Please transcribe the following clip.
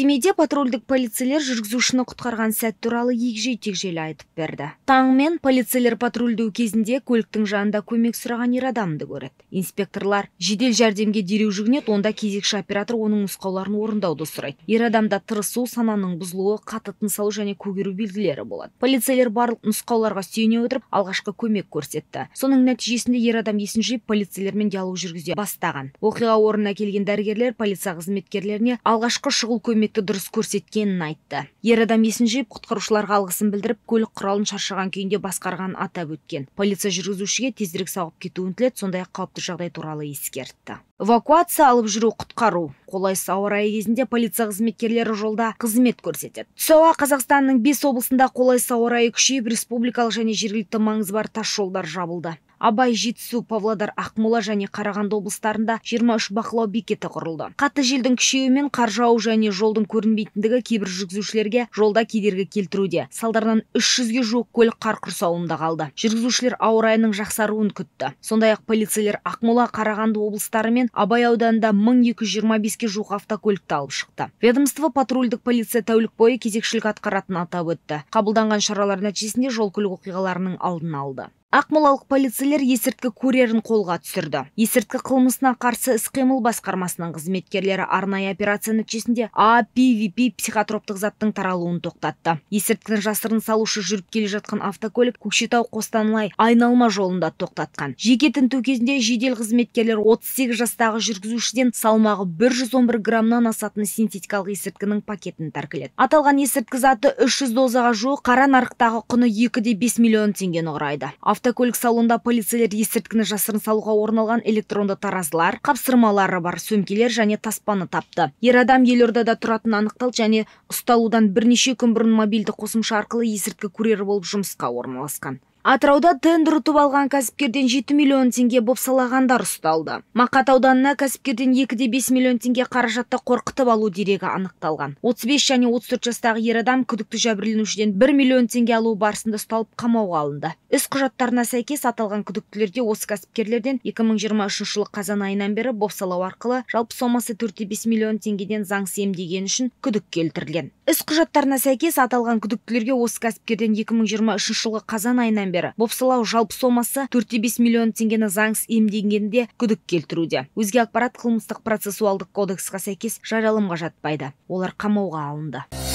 семейде патрульдік полицейлер жүргізушіні құтқарған сәт туралы егжей тегжейлі айтып берді таңмен полицейлер патрульдеу кезінде көліктің жанында көмек сұраған ер адамды көреді инспекторлар жедел жәрдемге дереу жүгінеді онда кезекші оператор оның нұсқауларын орындауды сұрайды ер адамда тырысу сананың бұзылуы қатты тыныс алу және көгеру белгілері болады полицейлер барлық нұсқауларға сүйене отырып алғашқы көмек көрсетті соның нәтижесінде ер адам есін жиып полицейлермен диалог жүргізе бастаған оқиға орнына келген дәрігерлер полиция қызметкерлеріне алғашқы шұғыл көмек көмекті дұрыс көрсеткенін айтты ер адам есін жиып құтқарушыларға алғысын білдіріп көлік құралын шаршаған күйінде басқарғанын атап өткен полиция жүргізушіге тезірек сауып кетуін тіледі сондай ақ қауіпті жағдай туралы ескертті эвакуация алып жүру құтқару қолайсыз ауа райы кезінде полиция қызметкерлері жолда қызмет көрсетеді түс ауа қазақстанның бес облысында қолайсыз ауа райы күшейіп республикалық және жергілікті маңызы бар тас жолдар жабылды абай жетісу павлодар ақмола және қарағанды облыстарында 23 бақылау бекеті құрылды қатты желдің күшеюі мен қар жауу және жолдың көрінбейтіндігі кейбір жүргізушілерге жолда кедергі келтіруде салдарынан 300-ге жуық көлік қар құрсауында қалды жүргізушілер ауа райының жақсаруын күтті сондай ақ полицейлер ақмола қарағанды облыстары мен абай ауданында 1225-ке жуық автокөлікті алып шықты ведомство патрульдік полиция тәулік бойы кезекшілік атқаратынын атап өтті қабылданған шаралар нәтижесінде жол көлік оқиғаларының алдын алды Ақмолалық полицейлер есірткі курьерін қолға түсірді. Есірткі қылмысына қарсы іс-қимыл басқармасының қызметкерлері арнайы операция нәтижесінде АПВП психотроптық заттың таралуын тоқтатты. Есірткіні жасырын салушы жүріп келе жатқан автокөлік Көкшетау Қостанай айналма жолында тоқтатқан. Жеке тінту кезінде жедел қызметкерлер 38 жастағы жүргізушіден салмағы 111 граммнан асатын синтетикалық есірткінің пакетін тәркіледі. Аталған есірткі заты 300 дозаға жуық қара нарықтағы құны 2,5 миллион теңгені құрайды автокөлік салонда полицейлер есірткіні жасырын салуға орналған электронды таразылар қапсырмалары бар сөмкелер және таспаны тапты ер адам елордада тұратын анықталды және ұсталудан бірнеше күн бұрын мобильді қосымша арқылы есірткі курьері болып жұмысқа орналасқан атырауда тендер ұтып алған кәсіпкерден 7 миллион теңге бопсалағандар ұсталды мақат ауданына кәсіпкерден 2,5 миллион теңге қаражатты қорқытып алу дерегі анықталған 35 және 34 жастағы ер адам күдікті жәбірленушіден 1 миллион теңге алу барысында ұсталып қамауға алынды іс құжаттарына сәйкес аталған күдіктілерде осы кәсіпкерлерден 2023 жылы қазан айынан бері бопсалау арқылы жалпы сомасы 4,5 миллион теңгеден заңсыз деген үшін күдік келтірілген іс құжаттарына сәйкес аталған күдіктілерге осы кәсіпкерден 2023 жылғы қазан айынан жылдан бері бопсалау жалпы сомасы төрт бес миллион теңгені заңсыз иемденгенде күдік келтіруде өзге ақпарат қылмыстық процессуалдық кодекске сәйкес жаралымға жатпайды олар қамауға алынды